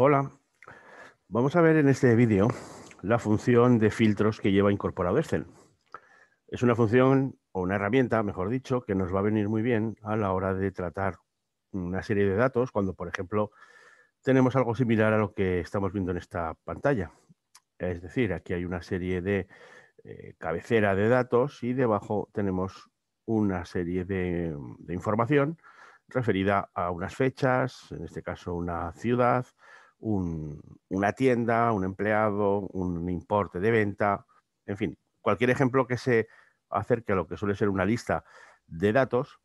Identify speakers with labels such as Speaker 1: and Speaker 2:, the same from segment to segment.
Speaker 1: Hola, vamos a ver en este vídeo la función de filtros que lleva incorporado Excel. Es una función o una herramienta, mejor dicho, que nos va a venir muy bien a la hora de tratar una serie de datos cuando, por ejemplo, tenemos algo similar a lo que estamos viendo en esta pantalla. Es decir, aquí hay una serie de eh, cabecera de datos y debajo tenemos una serie de información referida a unas fechas, en este caso una ciudad, una tienda, un empleado, un importe de venta, en fin, cualquier ejemplo que se acerque a lo que suele ser una lista de datos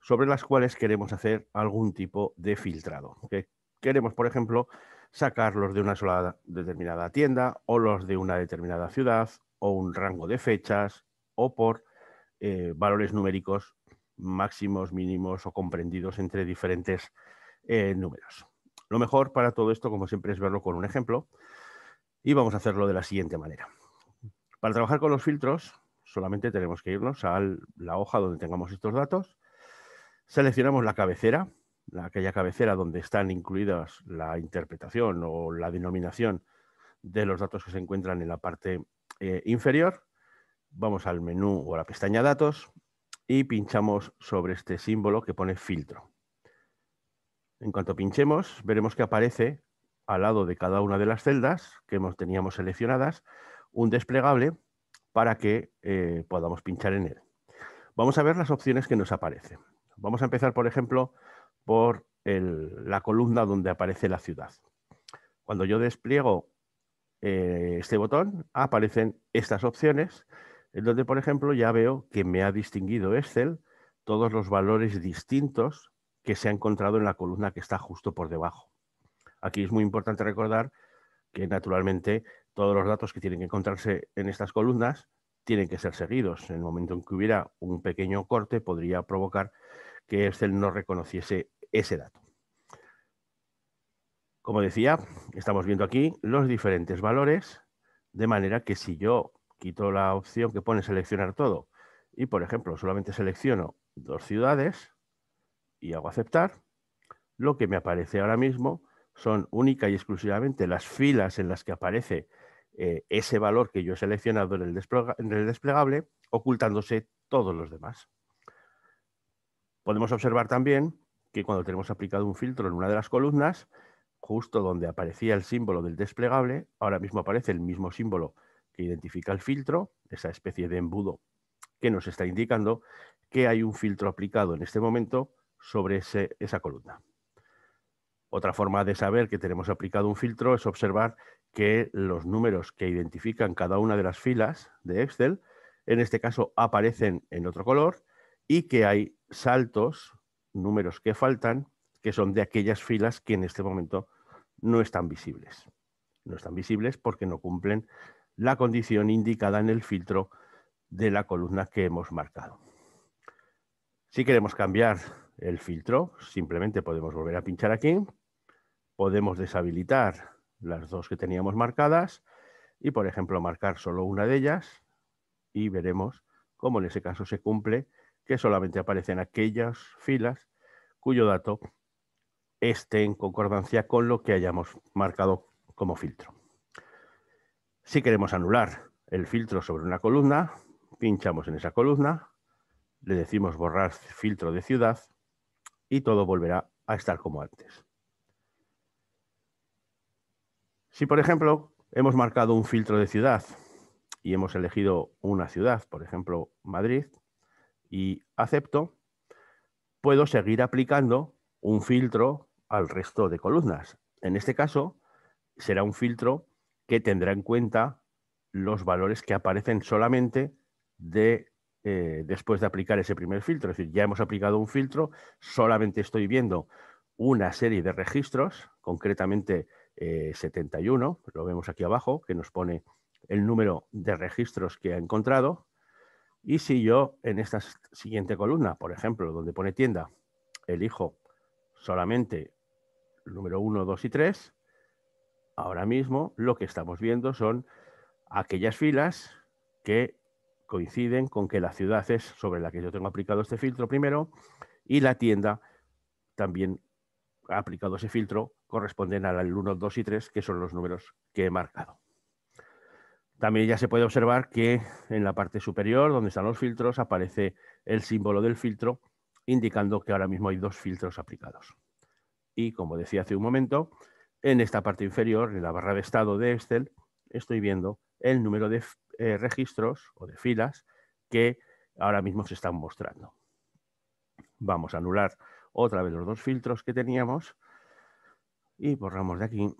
Speaker 1: sobre las cuales queremos hacer algún tipo de filtrado. queremos, por ejemplo, sacarlos de una sola determinada tienda o los de una determinada ciudad o un rango de fechas o por eh, valores numéricos máximos, mínimos o comprendidos entre diferentes eh, números. Lo mejor para todo esto, como siempre, es verlo con un ejemplo y vamos a hacerlo de la siguiente manera. Para trabajar con los filtros, solamente tenemos que irnos a la hoja donde tengamos estos datos, seleccionamos la cabecera, aquella cabecera donde están incluidas la interpretación o la denominación de los datos que se encuentran en la parte eh, inferior, vamos al menú o a la pestaña datos y pinchamos sobre este símbolo que pone filtro. En cuanto pinchemos, veremos que aparece al lado de cada una de las celdas que hemos, teníamos seleccionadas un desplegable para que eh, podamos pinchar en él. Vamos a ver las opciones que nos aparecen. Vamos a empezar, por ejemplo, por la columna donde aparece la ciudad. Cuando yo despliego eh, este botón, aparecen estas opciones, en donde, por ejemplo, ya veo que me ha distinguido Excel todos los valores distintos que se ha encontrado en la columna que está justo por debajo. Aquí es muy importante recordar que naturalmente todos los datos que tienen que encontrarse en estas columnas tienen que ser seguidos. En el momento en que hubiera un pequeño corte podría provocar que Excel no reconociese ese dato. Como decía, estamos viendo aquí los diferentes valores, de manera que si yo quito la opción que pone seleccionar todo y, por ejemplo, solamente selecciono dos ciudades, y hago aceptar, lo que me aparece ahora mismo son única y exclusivamente las filas en las que aparece eh, ese valor que yo he seleccionado en el, en el desplegable, ocultándose todos los demás. Podemos observar también que cuando tenemos aplicado un filtro en una de las columnas, justo donde aparecía el símbolo del desplegable, ahora mismo aparece el mismo símbolo que identifica el filtro, esa especie de embudo que nos está indicando que hay un filtro aplicado en este momento sobre esa columna. Otra forma de saber que tenemos aplicado un filtro es observar que los números que identifican cada una de las filas de Excel, en este caso aparecen en otro color y que hay saltos, números que faltan, que son de aquellas filas que en este momento no están visibles. No están visibles porque no cumplen la condición indicada en el filtro de la columna que hemos marcado. Si queremos cambiar el filtro, simplemente podemos volver a pinchar aquí, podemos deshabilitar las dos que teníamos marcadas y, por ejemplo, marcar solo una de ellas y veremos cómo en ese caso se cumple que solamente aparecen aquellas filas cuyo dato esté en concordancia con lo que hayamos marcado como filtro. Si queremos anular el filtro sobre una columna, pinchamos en esa columna, le decimos borrar filtro de ciudad y todo volverá a estar como antes. Si, por ejemplo, hemos marcado un filtro de ciudad y hemos elegido una ciudad, por ejemplo, Madrid, y acepto, puedo seguir aplicando un filtro al resto de columnas. En este caso, será un filtro que tendrá en cuenta los valores que aparecen solamente de eh, después de aplicar ese primer filtro. Es decir, ya hemos aplicado un filtro, solamente estoy viendo una serie de registros, concretamente 71, eh, lo vemos aquí abajo, que nos pone el número de registros que ha encontrado. Y si yo en esta siguiente columna, por ejemplo, donde pone tienda, elijo solamente número 1, 2 y 3, ahora mismo lo que estamos viendo son aquellas filas que coinciden con que la ciudad es sobre la que yo tengo aplicado este filtro primero y la tienda también ha aplicado ese filtro, corresponden al 1, 2 y 3, que son los números que he marcado. También ya se puede observar que en la parte superior, donde están los filtros, aparece el símbolo del filtro, indicando que ahora mismo hay dos filtros aplicados. Y como decía hace un momento, en esta parte inferior, en la barra de estado de Excel, estoy viendo el número de eh, registros o de filas que ahora mismo se están mostrando. Vamos a anular otra vez los dos filtros que teníamos y borramos de aquí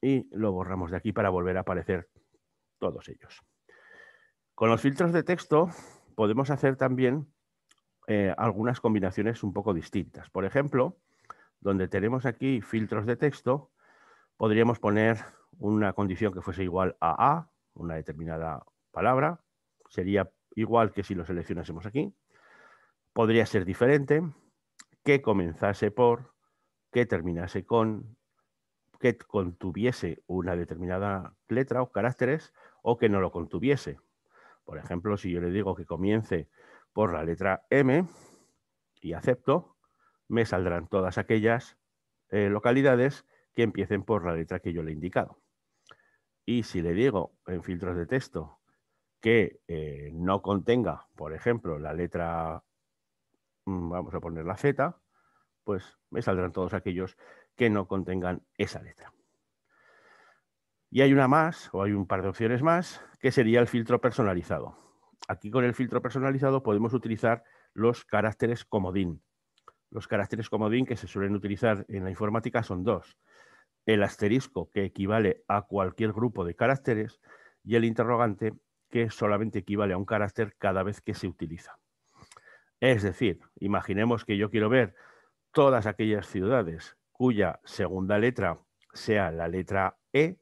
Speaker 1: y lo borramos de aquí para volver a aparecer todos ellos. Con los filtros de texto podemos hacer también eh, algunas combinaciones un poco distintas. Por ejemplo, donde tenemos aquí filtros de texto, podríamos poner una condición que fuese igual a A, una determinada palabra. Sería igual que si lo seleccionásemos aquí. Podría ser diferente, que comenzase por, que terminase con, que contuviese una determinada letra o caracteres o que no lo contuviese. Por ejemplo, si yo le digo que comience por la letra M y acepto, me saldrán todas aquellas eh, localidades que empiecen por la letra que yo le he indicado. Y si le digo en filtros de texto que eh, no contenga, por ejemplo, la letra, mm, vamos a poner la Z, pues me saldrán todos aquellos que no contengan esa letra. Y hay una más, o hay un par de opciones más, que sería el filtro personalizado. Aquí con el filtro personalizado podemos utilizar los caracteres comodín. Los caracteres comodín que se suelen utilizar en la informática son dos el asterisco que equivale a cualquier grupo de caracteres y el interrogante que solamente equivale a un carácter cada vez que se utiliza. Es decir, imaginemos que yo quiero ver todas aquellas ciudades cuya segunda letra sea la letra E,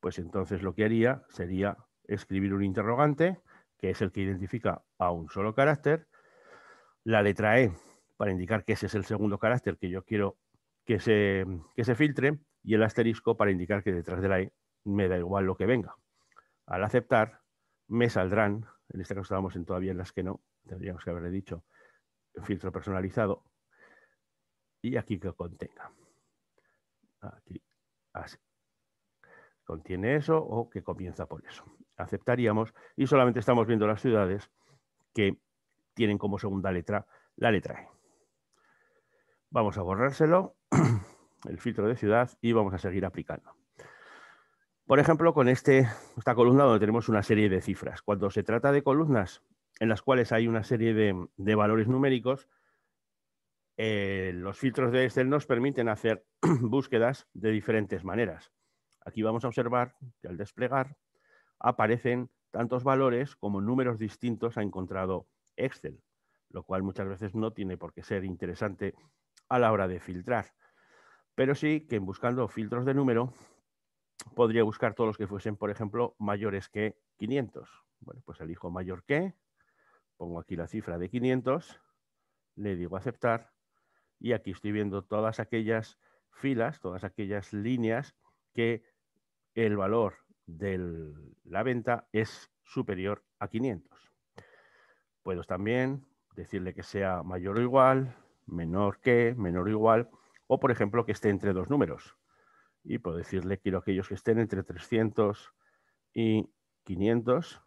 Speaker 1: pues entonces lo que haría sería escribir un interrogante, que es el que identifica a un solo carácter, la letra E para indicar que ese es el segundo carácter que yo quiero que se, se filtre, y el asterisco para indicar que detrás de la E me da igual lo que venga. Al aceptar, me saldrán, en este caso estábamos en todavía en las que no, tendríamos que haberle dicho filtro personalizado, y aquí que contenga. Aquí, así. Contiene eso o que comienza por eso. Aceptaríamos y solamente estamos viendo las ciudades que tienen como segunda letra la letra E. Vamos a borrárselo. el filtro de ciudad y vamos a seguir aplicando. Por ejemplo, con este, esta columna donde tenemos una serie de cifras. Cuando se trata de columnas en las cuales hay una serie de, valores numéricos, eh, los filtros de Excel nos permiten hacer búsquedas de diferentes maneras. Aquí vamos a observar que al desplegar aparecen tantos valores como números distintos ha encontrado Excel, lo cual muchas veces no tiene por qué ser interesante a la hora de filtrar pero sí que buscando filtros de número podría buscar todos los que fuesen, por ejemplo, mayores que 500. Bueno, pues elijo mayor que, pongo aquí la cifra de 500, le digo aceptar y aquí estoy viendo todas aquellas filas, todas aquellas líneas que el valor de la venta es superior a 500. Puedo también decirle que sea mayor o igual, menor que, menor o igual, o por ejemplo que esté entre dos números. Y puedo decirle quiero aquellos que estén entre 300 y 500,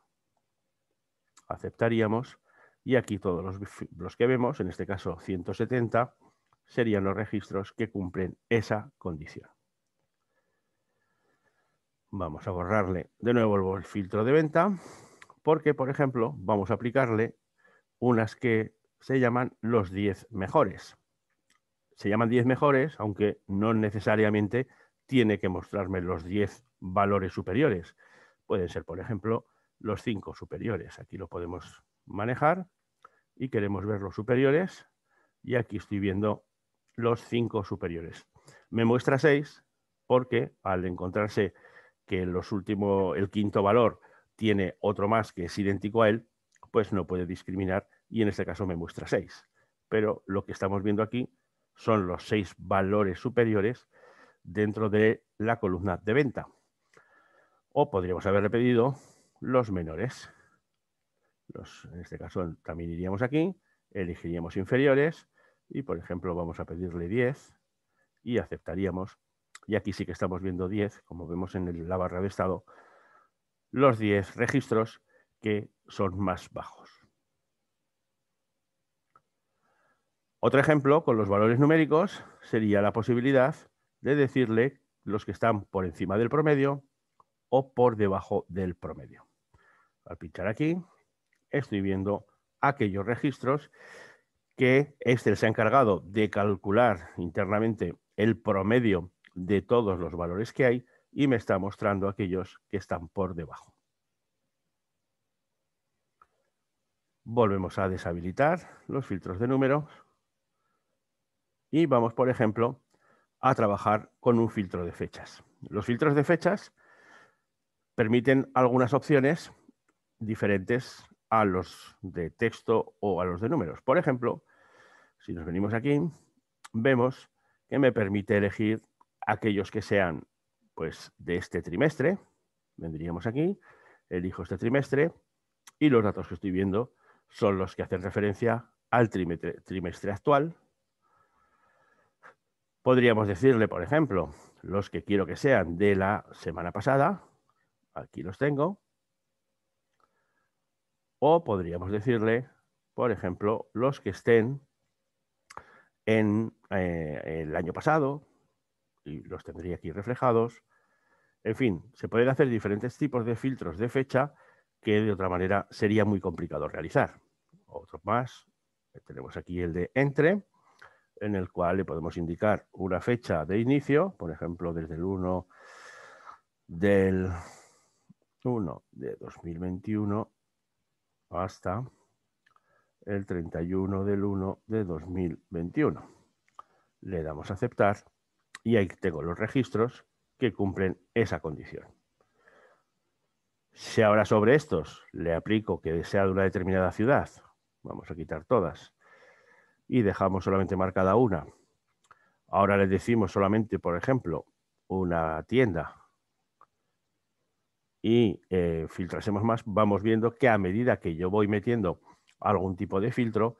Speaker 1: aceptaríamos, y aquí todos los, los que vemos, en este caso 170, serían los registros que cumplen esa condición. Vamos a borrarle de nuevo el filtro de venta, porque, por ejemplo, vamos a aplicarle unas que se llaman los 10 mejores se llaman 10 mejores, aunque no necesariamente tiene que mostrarme los 10 valores superiores. Pueden ser, por ejemplo, los 5 superiores. Aquí lo podemos manejar y queremos ver los superiores. Y aquí estoy viendo los 5 superiores. Me muestra 6 porque al encontrarse que los últimos, el quinto valor tiene otro más que es idéntico a él, pues no puede discriminar y en este caso me muestra 6. Pero lo que estamos viendo aquí son los seis valores superiores dentro de la columna de venta. O podríamos haberle pedido los menores. Los, en este caso también iríamos aquí, elegiríamos inferiores y, por ejemplo, vamos a pedirle 10 y aceptaríamos. Y aquí sí que estamos viendo 10, como vemos en la barra de estado, los 10 registros que son más bajos. Otro ejemplo con los valores numéricos sería la posibilidad de decirle los que están por encima del promedio o por debajo del promedio. Al pinchar aquí, estoy viendo aquellos registros que Excel se ha encargado de calcular internamente el promedio de todos los valores que hay y me está mostrando aquellos que están por debajo. Volvemos a deshabilitar los filtros de números y vamos, por ejemplo, a trabajar con un filtro de fechas. Los filtros de fechas permiten algunas opciones diferentes a los de texto o a los de números. Por ejemplo, si nos venimos aquí, vemos que me permite elegir aquellos que sean pues, de este trimestre. Vendríamos aquí, elijo este trimestre y los datos que estoy viendo son los que hacen referencia al trimestre actual, Podríamos decirle, por ejemplo, los que quiero que sean de la semana pasada, aquí los tengo, o podríamos decirle, por ejemplo, los que estén en eh, el año pasado, y los tendría aquí reflejados. En fin, se pueden hacer diferentes tipos de filtros de fecha que de otra manera sería muy complicado realizar. Otro más, tenemos aquí el de entre, en el cual le podemos indicar una fecha de inicio, por ejemplo, desde el 1 del 1 de 2021 hasta el 31 del 1 de 2021. Le damos a aceptar y ahí tengo los registros que cumplen esa condición. Si ahora sobre estos le aplico que sea de una determinada ciudad, vamos a quitar todas, y dejamos solamente marcada una. Ahora le decimos solamente, por ejemplo, una tienda y eh, filtrasemos más, vamos viendo que a medida que yo voy metiendo algún tipo de filtro,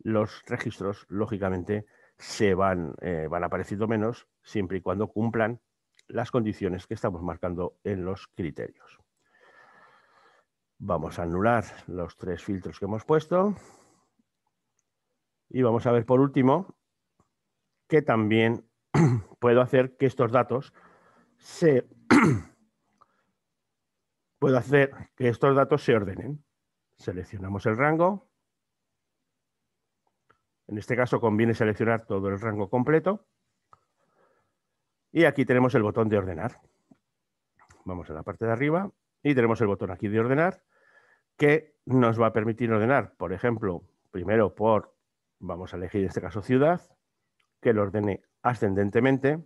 Speaker 1: los registros, lógicamente, se van, eh, van apareciendo menos siempre y cuando cumplan las condiciones que estamos marcando en los criterios. Vamos a anular los tres filtros que hemos puesto. Y vamos a ver por último que también puedo hacer que estos datos se... puedo hacer que estos datos se ordenen. Seleccionamos el rango. En este caso conviene seleccionar todo el rango completo. Y aquí tenemos el botón de ordenar. Vamos a la parte de arriba y tenemos el botón aquí de ordenar que nos va a permitir ordenar, por ejemplo, primero por vamos a elegir en este caso ciudad, que lo ordene ascendentemente.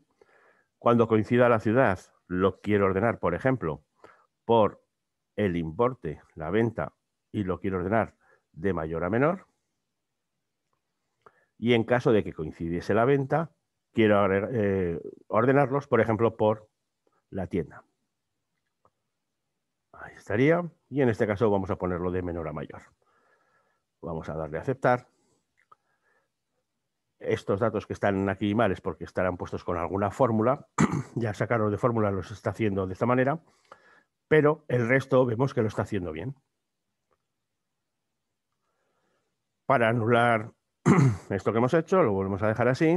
Speaker 1: Cuando coincida la ciudad, lo quiero ordenar, por ejemplo, por el importe, la venta, y lo quiero ordenar de mayor a menor. Y en caso de que coincidiese la venta, quiero eh, ordenarlos, por ejemplo, por la tienda. Ahí estaría. Y en este caso vamos a ponerlo de menor a mayor. Vamos a darle a aceptar estos datos que están aquí mal es porque estarán puestos con alguna fórmula, ya sacarlos de fórmula los está haciendo de esta manera, pero el resto vemos que lo está haciendo bien. Para anular esto que hemos hecho, lo volvemos a dejar así,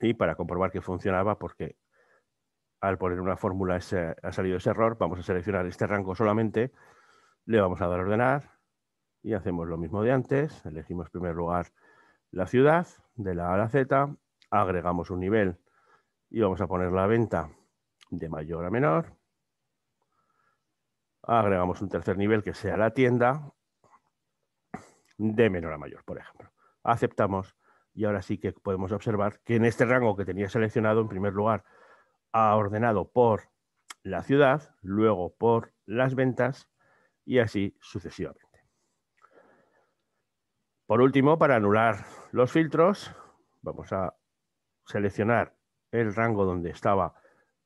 Speaker 1: y para comprobar que funcionaba, porque al poner una fórmula ha salido ese error, vamos a seleccionar este rango solamente, le vamos a dar ordenar, y hacemos lo mismo de antes, elegimos en primer lugar la ciudad de la A a la Z, agregamos un nivel y vamos a poner la venta de mayor a menor. Agregamos un tercer nivel que sea la tienda de menor a mayor, por ejemplo. Aceptamos y ahora sí que podemos observar que en este rango que tenía seleccionado, en primer lugar, ha ordenado por la ciudad, luego por las ventas y así sucesivamente. Por último, para anular los filtros, vamos a seleccionar el rango donde estaba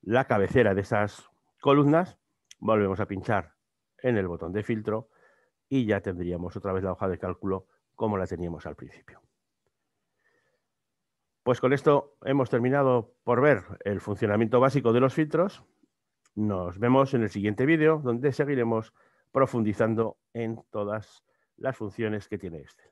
Speaker 1: la cabecera de esas columnas, volvemos a pinchar en el botón de filtro y ya tendríamos otra vez la hoja de cálculo como la teníamos al principio. Pues con esto hemos terminado por ver el funcionamiento básico de los filtros. Nos vemos en el siguiente vídeo donde seguiremos profundizando en todas las funciones que tiene este.